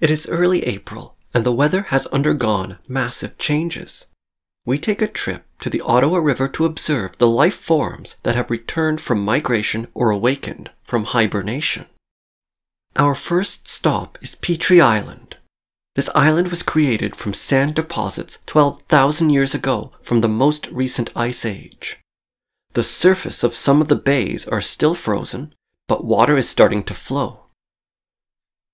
It is early April, and the weather has undergone massive changes. We take a trip to the Ottawa River to observe the life forms that have returned from migration or awakened from hibernation. Our first stop is Petrie Island. This island was created from sand deposits 12,000 years ago from the most recent ice age. The surface of some of the bays are still frozen, but water is starting to flow.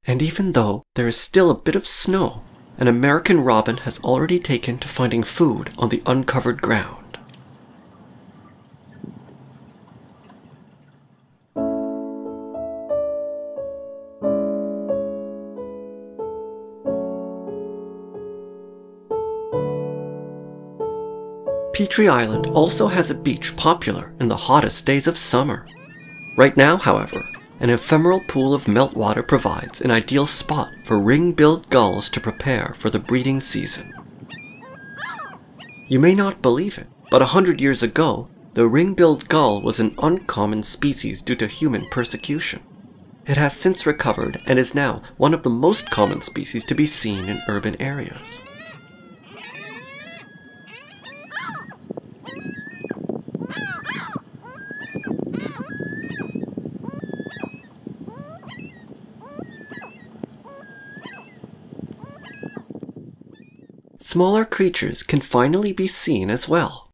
And even though there is still a bit of snow, an American robin has already taken to finding food on the uncovered ground. Petrie Island also has a beach popular in the hottest days of summer. Right now, however, an ephemeral pool of meltwater provides an ideal spot for ring-billed gulls to prepare for the breeding season. You may not believe it, but a hundred years ago, the ring-billed gull was an uncommon species due to human persecution. It has since recovered and is now one of the most common species to be seen in urban areas. smaller creatures can finally be seen as well.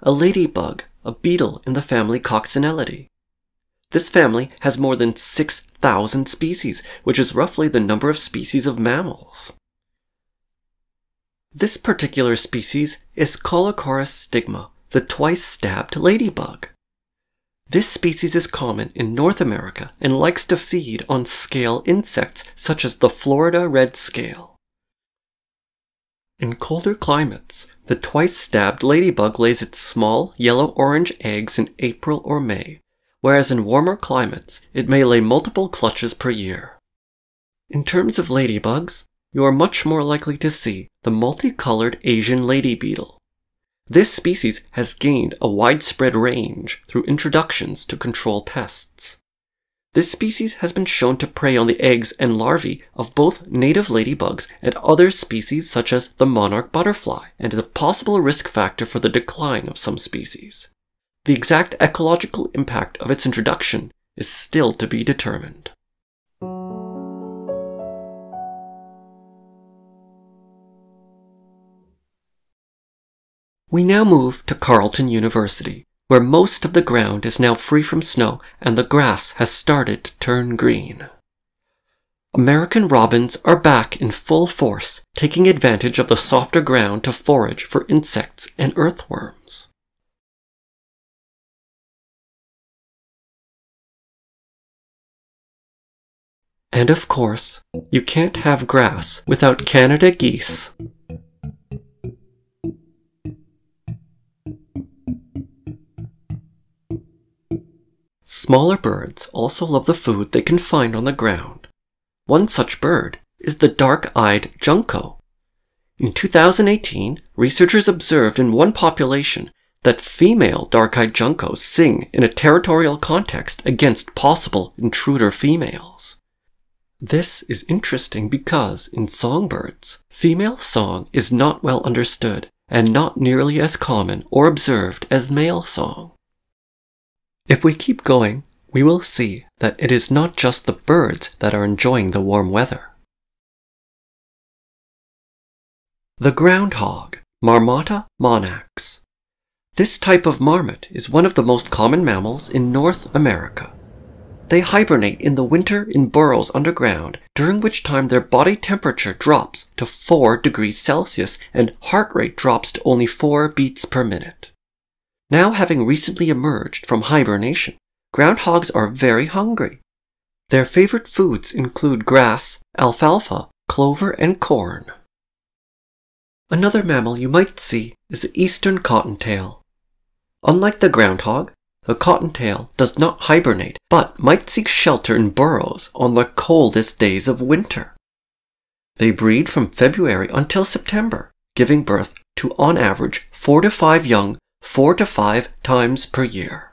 A ladybug, a beetle in the family Coccinellidae. This family has more than 6,000 species, which is roughly the number of species of mammals. This particular species is Colocoris stigma, the twice-stabbed ladybug. This species is common in North America and likes to feed on scale insects such as the Florida red scale. In colder climates, the twice-stabbed ladybug lays its small, yellow-orange eggs in April or May, whereas in warmer climates, it may lay multiple clutches per year. In terms of ladybugs, you are much more likely to see the multicolored Asian lady beetle. This species has gained a widespread range through introductions to control pests. This species has been shown to prey on the eggs and larvae of both native ladybugs and other species such as the monarch butterfly, and is a possible risk factor for the decline of some species. The exact ecological impact of its introduction is still to be determined. We now move to Carleton University, where most of the ground is now free from snow and the grass has started to turn green. American robins are back in full force, taking advantage of the softer ground to forage for insects and earthworms. And of course, you can't have grass without Canada geese Smaller birds also love the food they can find on the ground. One such bird is the dark-eyed junco. In 2018, researchers observed in one population that female dark-eyed juncos sing in a territorial context against possible intruder females. This is interesting because, in songbirds, female song is not well understood and not nearly as common or observed as male song. If we keep going, we will see that it is not just the birds that are enjoying the warm weather. The groundhog, Marmota monax. This type of marmot is one of the most common mammals in North America. They hibernate in the winter in burrows underground, during which time their body temperature drops to 4 degrees Celsius and heart rate drops to only 4 beats per minute. Now, having recently emerged from hibernation, groundhogs are very hungry. Their favorite foods include grass, alfalfa, clover, and corn. Another mammal you might see is the eastern cottontail. Unlike the groundhog, the cottontail does not hibernate, but might seek shelter in burrows on the coldest days of winter. They breed from February until September, giving birth to on average four to five young four to five times per year.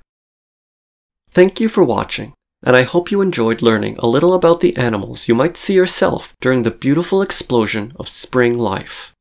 Thank you for watching, and I hope you enjoyed learning a little about the animals you might see yourself during the beautiful explosion of spring life.